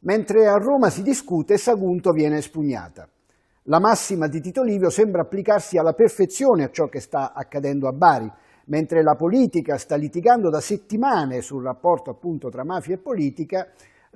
Mentre a Roma si discute, Sagunto viene espugnata. La massima di Tito Livio sembra applicarsi alla perfezione a ciò che sta accadendo a Bari, mentre la politica sta litigando da settimane sul rapporto appunto tra mafia e politica,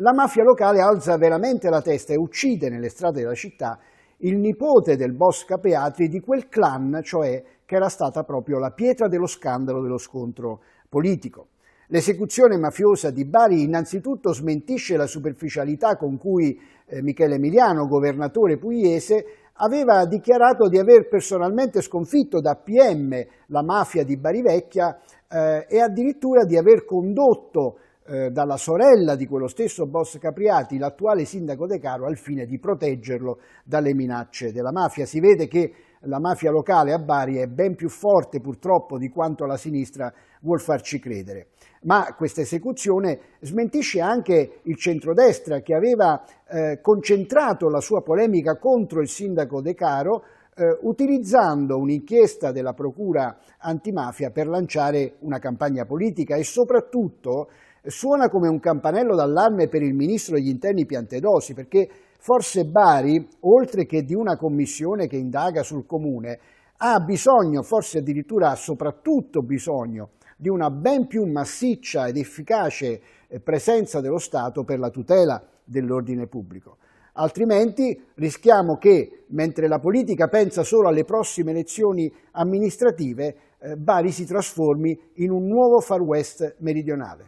la mafia locale alza veramente la testa e uccide nelle strade della città il nipote del boss Capeatri di quel clan, cioè che era stata proprio la pietra dello scandalo dello scontro politico. L'esecuzione mafiosa di Bari innanzitutto smentisce la superficialità con cui eh, Michele Emiliano, governatore pugliese, aveva dichiarato di aver personalmente sconfitto da PM la mafia di Bari Vecchia eh, e addirittura di aver condotto eh, dalla sorella di quello stesso boss Capriati, l'attuale sindaco De Caro, al fine di proteggerlo dalle minacce della mafia. Si vede che la mafia locale a Bari è ben più forte purtroppo di quanto la sinistra vuol farci credere. Ma questa esecuzione smentisce anche il centrodestra che aveva eh, concentrato la sua polemica contro il sindaco De Caro eh, utilizzando un'inchiesta della Procura antimafia per lanciare una campagna politica e soprattutto suona come un campanello d'allarme per il ministro degli interni Piantedosi perché Forse Bari, oltre che di una commissione che indaga sul comune, ha bisogno, forse addirittura ha soprattutto bisogno, di una ben più massiccia ed efficace eh, presenza dello Stato per la tutela dell'ordine pubblico. Altrimenti rischiamo che, mentre la politica pensa solo alle prossime elezioni amministrative, eh, Bari si trasformi in un nuovo Far West meridionale.